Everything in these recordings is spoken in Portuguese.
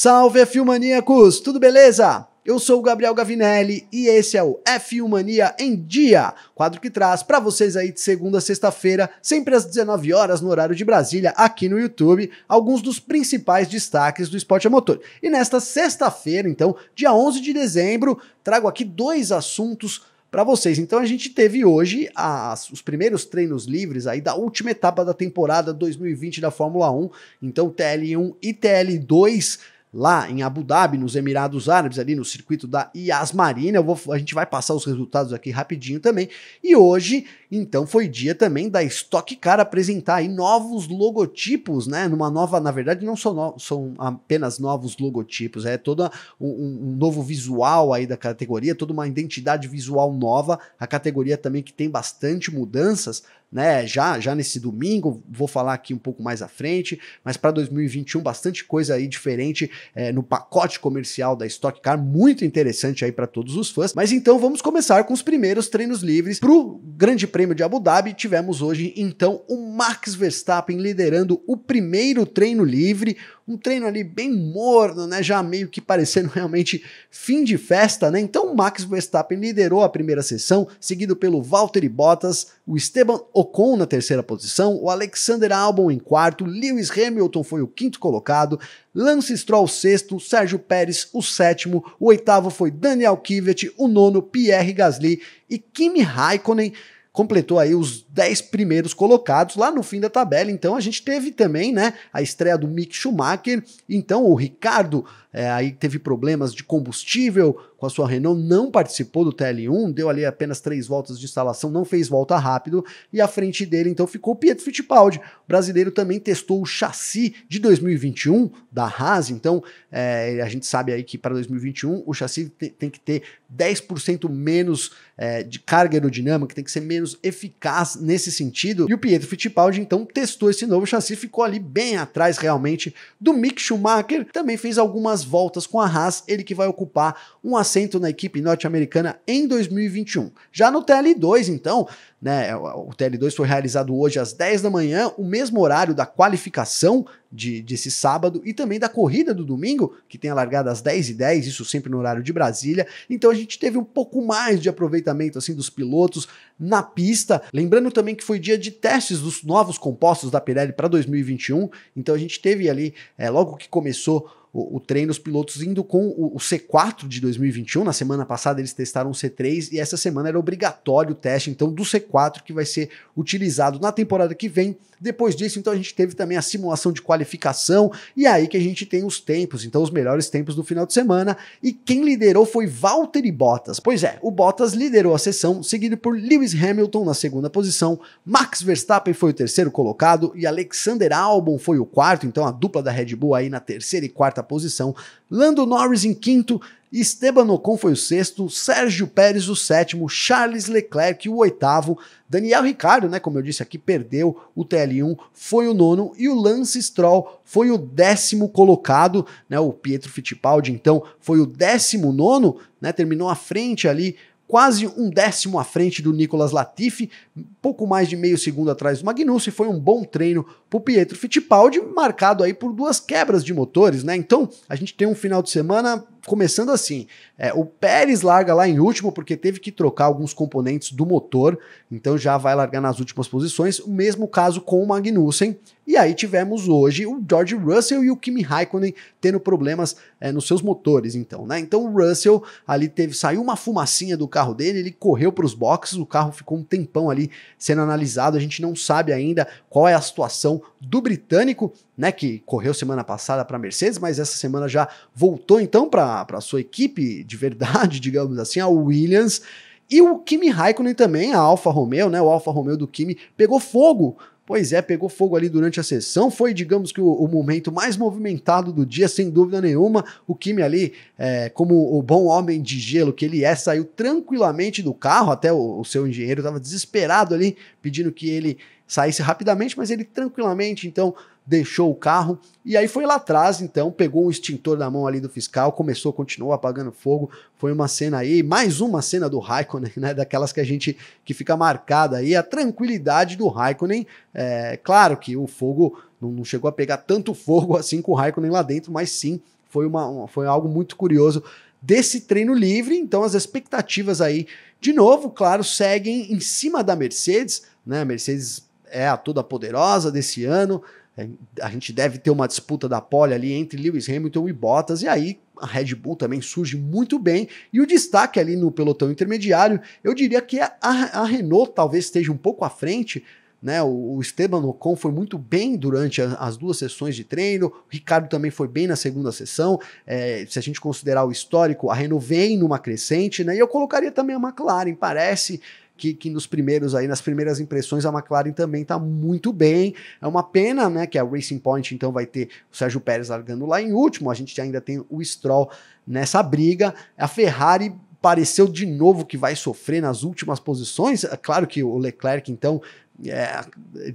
Salve F1 Maníacos, tudo beleza? Eu sou o Gabriel Gavinelli e esse é o F1 Mania em Dia, quadro que traz para vocês aí de segunda a sexta-feira, sempre às 19 horas no horário de Brasília, aqui no YouTube, alguns dos principais destaques do esporte a motor. E nesta sexta-feira, então, dia 11 de dezembro, trago aqui dois assuntos para vocês. Então a gente teve hoje as, os primeiros treinos livres aí da última etapa da temporada 2020 da Fórmula 1, então TL1 e TL2 lá em Abu Dhabi, nos Emirados Árabes, ali no circuito da Yas Marina. Vou, a gente vai passar os resultados aqui rapidinho também. E hoje, então, foi dia também da Stock Car apresentar aí novos logotipos, né? Numa nova, na verdade, não são, no, são apenas novos logotipos, é todo um, um novo visual aí da categoria, toda uma identidade visual nova. A categoria também que tem bastante mudanças né? Já, já nesse domingo, vou falar aqui um pouco mais à frente, mas para 2021 bastante coisa aí diferente é, no pacote comercial da Stock Car, muito interessante aí para todos os fãs. Mas então vamos começar com os primeiros treinos livres para o Grande Prêmio de Abu Dhabi. Tivemos hoje então o Max Verstappen liderando o primeiro treino livre, um treino ali bem morno, né? Já meio que parecendo realmente fim de festa, né? Então o Max Verstappen liderou a primeira sessão, seguido pelo Valtteri Bottas, o Esteban Ocon na terceira posição, o Alexander Albon em quarto, Lewis Hamilton foi o quinto colocado, Lance Stroll sexto, Sérgio Pérez o sétimo, o oitavo foi Daniel Kivet, o nono Pierre Gasly e Kimi Raikkonen completou aí os 10 primeiros colocados lá no fim da tabela. Então a gente teve também, né, a estreia do Mick Schumacher. Então o Ricardo é, aí teve problemas de combustível com a sua Renault, não participou do TL1, deu ali apenas três voltas de instalação, não fez volta rápido. E à frente dele então ficou Pietro Fittipaldi. O brasileiro também testou o chassi de 2021 da Haas. Então é, a gente sabe aí que para 2021 o chassi tem que ter 10% menos é, de carga aerodinâmica, tem que ser menos eficaz nesse sentido. E o Pietro Fittipaldi então testou esse novo chassi, ficou ali bem atrás realmente do Mick Schumacher, também fez algumas voltas com a Haas, ele que vai ocupar um assento na equipe norte-americana em 2021. Já no TL2, então, né? É, o TL2 foi realizado hoje às 10 da manhã, o mesmo horário da qualificação de, desse sábado e também da corrida do domingo, que tem a largada às 10 e 10 isso sempre no horário de Brasília. Então a gente teve um pouco mais de aproveitamento assim dos pilotos na pista. Lembrando também que foi dia de testes dos novos compostos da Pirelli para 2021, então a gente teve ali, é, logo que começou o, o treino, os pilotos indo com o, o, C4 de 2021. Na semana passada eles testaram o C3 e essa semana era obrigatório o teste, então, do C4 que vai ser utilizado na temporada que vem. Depois disso, então, a gente teve também a simulação de qualificação e aí que a gente tem os tempos, então, os melhores tempos do final de semana. E quem liderou foi Valtteri Bottas. Pois é, o Bottas liderou a sessão, seguido por Lewis Hamilton na segunda posição, Max Verstappen foi o terceiro colocado e Alexander Albon foi o quarto, então, a dupla da Red Bull aí na terceira e quarta quarta posição, Lando Norris em quinto, Esteban Ocon foi o sexto, Sérgio Pérez o sétimo, Charles Leclerc o oitavo, Daniel Ricciardo, né, como eu disse aqui, perdeu o TL1, foi o nono e o Lance Stroll foi o décimo colocado, né, o Pietro Fittipaldi então foi o décimo nono, né, terminou à frente ali quase um décimo à frente do Nicolas Latifi, pouco mais de meio segundo atrás do Magnussen, foi um bom treino para o Pietro Fittipaldi, marcado aí por duas quebras de motores, né? Então, a gente tem um final de semana começando assim. É, o Pérez larga lá em último porque teve que trocar alguns componentes do motor, então já vai largar nas últimas posições. O mesmo caso com o Magnussen. E aí tivemos hoje o George Russell e o Kimi Raikkonen tendo problemas é, nos seus motores, então, né? Então o Russell ali teve saiu uma fumacinha do carro dele, ele correu para os boxes, o carro ficou um tempão ali sendo analisado. A gente não sabe ainda qual é a situação do britânico né, que correu semana passada para a Mercedes, mas essa semana já voltou então para a sua equipe de verdade, digamos assim, a Williams. E o Kimi Raikkonen também, a Alfa Romeo, né, o Alfa Romeo do Kimi, pegou fogo. Pois é, pegou fogo ali durante a sessão. Foi, digamos que, o, o momento mais movimentado do dia, sem dúvida nenhuma. O Kimi ali, é, como o bom homem de gelo que ele é, saiu tranquilamente do carro. Até o, o seu engenheiro estava desesperado ali, pedindo que ele saísse rapidamente, mas ele tranquilamente, então, deixou o carro e aí foi lá atrás, então, pegou um extintor na mão ali do fiscal, começou, continuou apagando fogo. Foi uma cena aí, mais uma cena do Raikkonen, né? Daquelas que a gente que fica marcada aí, a tranquilidade do Raikkonen. É, claro que o fogo não, chegou a pegar tanto fogo assim com o Raikkonen lá dentro, mas sim, foi, uma, uma foi algo muito curioso desse treino livre. Então, as expectativas aí, de novo, claro, seguem em cima da Mercedes, né? A Mercedes é a toda poderosa desse ano, é, a gente deve ter uma disputa da pole ali entre Lewis Hamilton e Bottas, e aí a Red Bull também surge muito bem. E o destaque ali no pelotão intermediário, eu diria que a, a Renault talvez esteja um pouco à frente. Né, o Esteban Ocon foi muito bem durante as duas sessões de treino, o Ricardo também foi bem na segunda sessão. É, se a gente considerar o histórico, a Renault vem numa crescente, né, e eu colocaria também a McLaren, parece que, que nos primeiros aí, nas primeiras impressões, a McLaren também está muito bem. É uma pena, né, que a Racing Point então vai ter o Sérgio Pérez largando lá em último. A gente ainda tem o Stroll nessa briga. A Ferrari pareceu de novo que vai sofrer nas últimas posições. É claro que o Leclerc, então, é,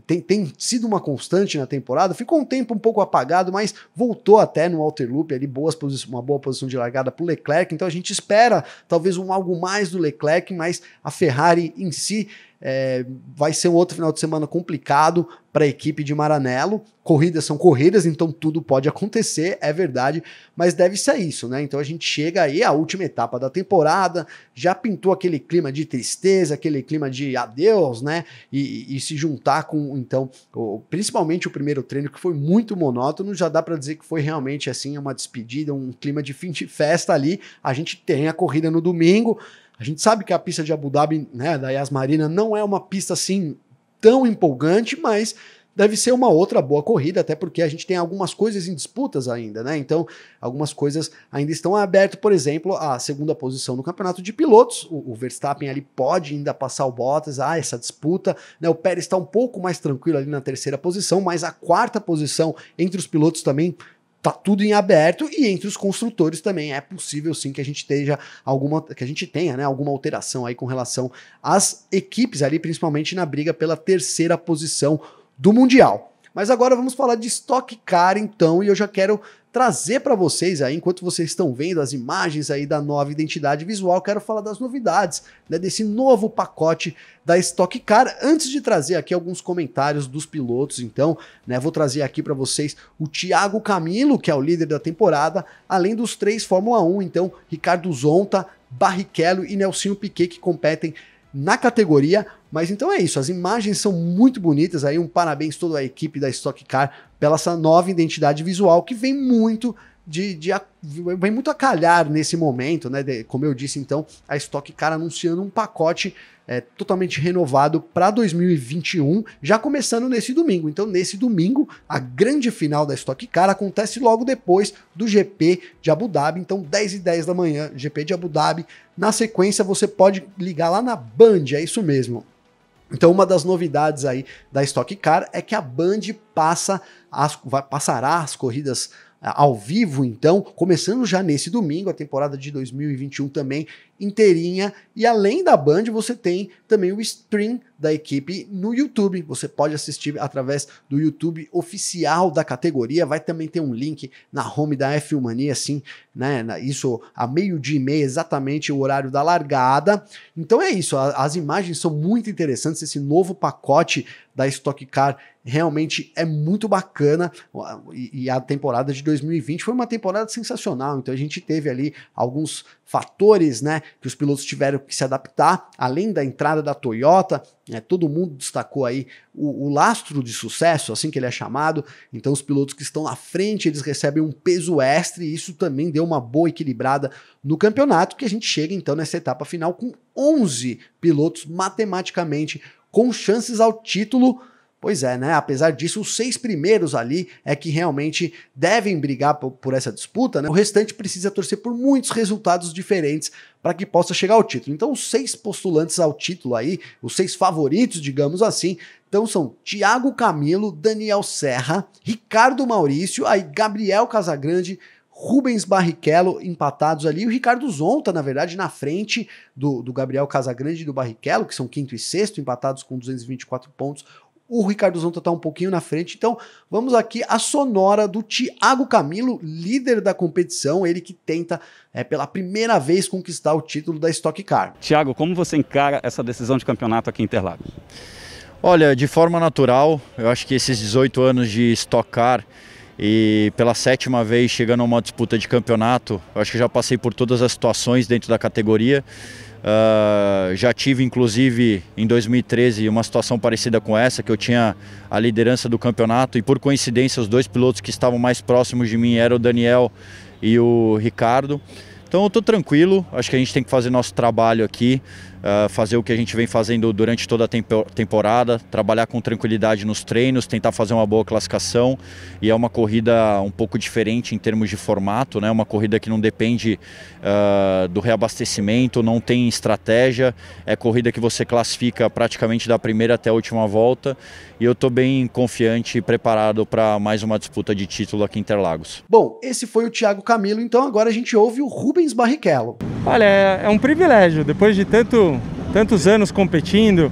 tem, tem, sido uma constante na temporada. Ficou um tempo um pouco apagado, mas voltou até no Alter Loop ali, boas uma boa posição de largada para o Leclerc. Então a gente espera talvez um algo mais do Leclerc, mas a Ferrari em si é, vai ser um outro final de semana complicado para a equipe de Maranello. Corridas são corridas, então tudo pode acontecer, é verdade, mas deve ser isso, né? Então a gente chega aí à última etapa da temporada, já pintou aquele clima de tristeza, aquele clima de adeus, né? E, e se juntar com, então, o, principalmente o primeiro treino, que foi muito monótono, já dá para dizer que foi realmente assim uma despedida, um clima de fim de festa ali. A gente tem a corrida no domingo. A gente sabe que a pista de Abu Dhabi, né, da Yas Marina, não é uma pista assim tão empolgante, mas deve ser uma outra boa corrida, até porque a gente tem algumas coisas em disputas ainda, né? Então, algumas coisas ainda estão abertas, por exemplo, a segunda posição no campeonato de pilotos. O, o, Verstappen ali pode ainda passar o Bottas, ah, essa disputa, né? O Pérez está um pouco mais tranquilo ali na terceira posição, mas a quarta posição entre os pilotos também tá tudo em aberto e entre os construtores também é possível sim que a gente esteja alguma que a gente tenha, né, alguma alteração aí com relação às equipes ali, principalmente na briga pela terceira posição do mundial. Mas agora vamos falar de Stock Car então, e eu já quero trazer para vocês aí, enquanto vocês estão vendo as imagens aí da nova identidade visual, quero falar das novidades, né, desse novo pacote da Stock Car. Antes de trazer aqui alguns comentários dos pilotos, então, né, vou trazer aqui para vocês o Thiago Camilo, que é o líder da temporada, além dos três Fórmula 1, então, Ricardo Zonta, Barrichello e Nelsinho Piquet que competem na categoria. Mas então é isso, as imagens são muito bonitas aí. Um parabéns toda a equipe da Stock Car pela essa nova identidade visual que vem muito de, de a, vem muito a calhar nesse momento, né? De, como eu disse, então, a Stock Car anunciando um pacote é, totalmente renovado para 2021, já começando nesse domingo. Então, nesse domingo, a grande final da Stock Car acontece logo depois do GP de Abu Dhabi. Então, 10 e 10 da manhã, GP de Abu Dhabi. Na sequência, você pode ligar lá na Band, é isso mesmo. Então, uma das novidades aí da Stock Car é que a Band passa as, vai, passará as corridas eh, ao vivo, então, começando já nesse domingo, a temporada de 2021 também inteirinha. E além da Band, você tem também o stream da equipe no YouTube. Você pode assistir através do YouTube oficial da categoria. Vai também ter um link na home da F1 Mania, assim, né? Isso a meio-dia e meia, exatamente o horário da largada. Então é isso. As imagens são muito interessantes. Esse novo pacote da Stock Car realmente é muito bacana e, a temporada de 2020 foi uma temporada sensacional. Então a gente teve ali alguns fatores, né, que os pilotos tiveram que se adaptar, além da entrada da Toyota, né, todo mundo destacou aí o, o, lastro de sucesso, assim que ele é chamado. Então, os pilotos que estão à frente eles recebem um peso extra e isso também deu uma boa equilibrada no campeonato. Que a gente chega então nessa etapa final com 11 pilotos matematicamente com chances ao título Pois é, né? Apesar disso, os seis primeiros ali é que realmente devem brigar por, essa disputa, né? O restante precisa torcer por muitos resultados diferentes para que possa chegar ao título. Então, os seis postulantes ao título aí, os seis favoritos, digamos assim, então são Thiago Camilo, Daniel Serra, Ricardo Maurício, aí Gabriel Casagrande, Rubens Barrichello empatados ali. O Ricardo Zonta, na verdade, na frente do, do Gabriel Casagrande e do Barrichello, que são quinto e sexto, empatados com 224 pontos. O Ricardo Zonta está um pouquinho na frente. Então, vamos aqui a sonora do Thiago Camilo, líder da competição, ele que tenta é, pela primeira vez conquistar o título da Stock Car. Thiago, como você encara essa decisão de campeonato aqui em Interlagos? Olha, de forma natural, eu acho que esses 18 anos de Stock Car e pela sétima vez chegando a uma disputa de campeonato, eu acho que já passei por todas as situações dentro da categoria. Uh, já tive, inclusive, em 2013, uma situação parecida com essa, que eu tinha a liderança do campeonato e, por coincidência, os dois pilotos que estavam mais próximos de mim eram o Daniel e o Ricardo. Então, eu estou tranquilo, acho que a gente tem que fazer nosso trabalho aqui uh, fazer o que a gente vem fazendo durante toda a tempo, temporada, trabalhar com tranquilidade nos treinos, tentar fazer uma boa classificação. E é uma corrida um pouco diferente em termos de formato, né? Uma corrida que não depende uh, do reabastecimento, não tem estratégia. É corrida que você classifica praticamente da primeira até a última volta. E eu estou bem confiante e preparado para mais uma disputa de título aqui em Interlagos. Bom, esse foi o Thiago Camilo. Então agora a gente ouve o Rubens Barrichello. Olha, é, é um privilégio. Depois de tanto tantos anos competindo.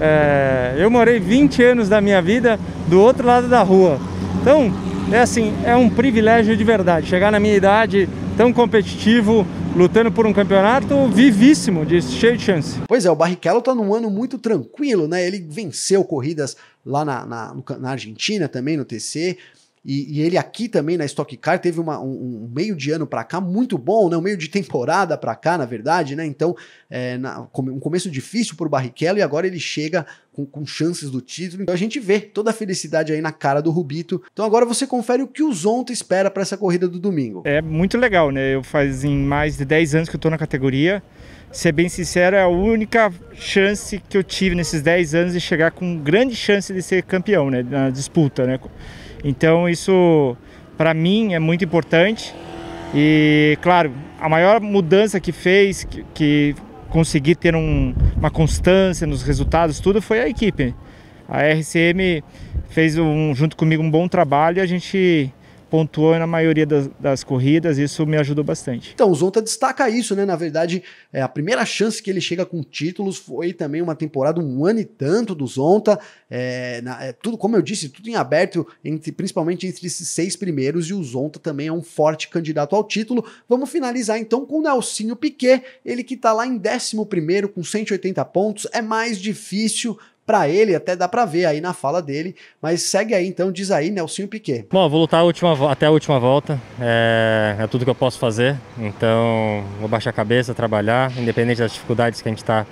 É, eu morei 20 anos da minha vida do outro lado da rua. Então, é assim, é um privilégio de verdade. Chegar na minha idade tão competitivo, lutando por um campeonato vivíssimo, de cheio de chance. Pois é, o Barrichello tá num ano muito tranquilo, né? Ele venceu corridas lá na, na, na Argentina também, no TC, e, e, ele aqui também na Stock Car teve uma, um, um, meio de ano para cá muito bom, né? Um meio de temporada para cá, na verdade, né? Então, é, na, um começo difícil para o Barrichello e agora ele chega com, com, chances do título. Então a gente vê toda a felicidade aí na cara do Rubito. Então agora você confere o que o Zonta espera para essa corrida do domingo. É muito legal, né? Eu faz em mais de 10 anos que eu estou na categoria. Ser é bem sincero, é a única chance que eu tive nesses 10 anos de chegar com grande chance de ser campeão, né? Na disputa, né? Então isso para mim é muito importante. E claro, a maior mudança que fez, que, que consegui ter um, uma constância nos resultados, tudo foi a equipe. A RCM fez um, junto comigo um bom trabalho e a gente pontuou na maioria das, das, corridas, isso me ajudou bastante. Então, o Zonta destaca isso, né? Na verdade, é, a primeira chance que ele chega com títulos foi também uma temporada, um ano e tanto do Zonta. É, na, é, tudo, como eu disse, tudo em aberto, entre, principalmente entre esses seis primeiros, e o Zonta também é um forte candidato ao título. Vamos finalizar então com o Nelsinho Piquet, ele que tá lá em décimo primeiro com 180 pontos, é mais difícil para ele, até dá para ver aí na fala dele. Mas segue aí então, diz aí, Nelson Piquet. Bom, vou lutar a última, até a última volta, é, é tudo que eu posso fazer, então vou baixar a cabeça, trabalhar, independente das dificuldades que a gente está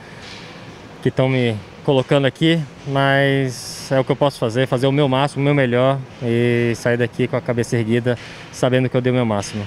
que estão me colocando aqui, mas é o que eu posso fazer, fazer o meu máximo, o meu melhor e sair daqui com a cabeça erguida, sabendo que eu dei o meu máximo.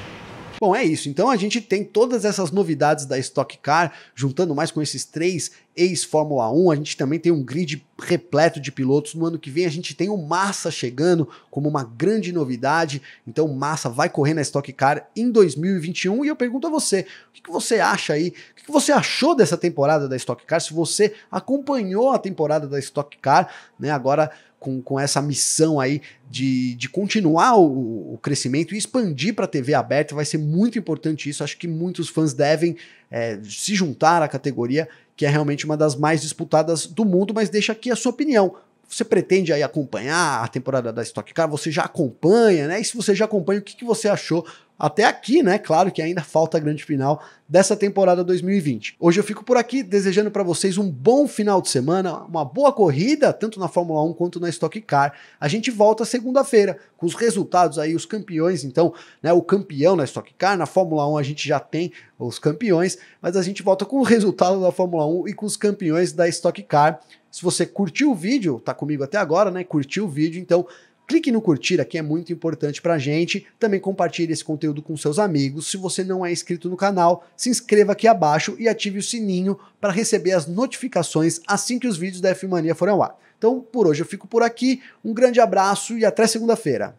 Bom, é isso. Então a gente tem todas essas novidades da Stock Car, juntando mais com esses três ex-Fórmula 1, a gente também tem um grid repleto de pilotos. No ano que vem a gente tem o Massa chegando como uma grande novidade. Então Massa vai correr na Stock Car em 2021 e eu pergunto a você, o que você acha aí? O que você achou dessa temporada da Stock Car? Se você acompanhou a temporada da Stock Car, né, agora com, com essa missão aí de, de continuar o, o crescimento e expandir para a TV aberta. Vai ser muito importante isso. Acho que muitos fãs devem é, se juntar à categoria, que é realmente uma das mais disputadas do mundo, mas deixa aqui a sua opinião você pretende aí acompanhar a temporada da Stock Car, você já acompanha, né? E se você já acompanha, o que, que você achou? até aqui, né? Claro que ainda falta a grande final dessa temporada 2020. Hoje eu fico por aqui desejando para vocês um bom final de semana, uma boa corrida, tanto na Fórmula 1 quanto na Stock Car. A gente volta segunda-feira com os resultados aí, os campeões, então, né, o campeão na Stock Car, na Fórmula 1 a gente já tem os campeões, mas a gente volta com o resultado da Fórmula 1 e com os campeões da Stock Car. Se você curtiu o vídeo, tá comigo até agora, né? Curtiu o vídeo, então clique no curtir aqui, é muito importante pra gente. Também compartilhe esse conteúdo com seus amigos. Se você não é inscrito no canal, se inscreva aqui abaixo e ative o sininho para receber as notificações assim que os vídeos da F Mania forem ao ar. Então, por hoje eu fico por aqui. Um grande abraço e até segunda-feira.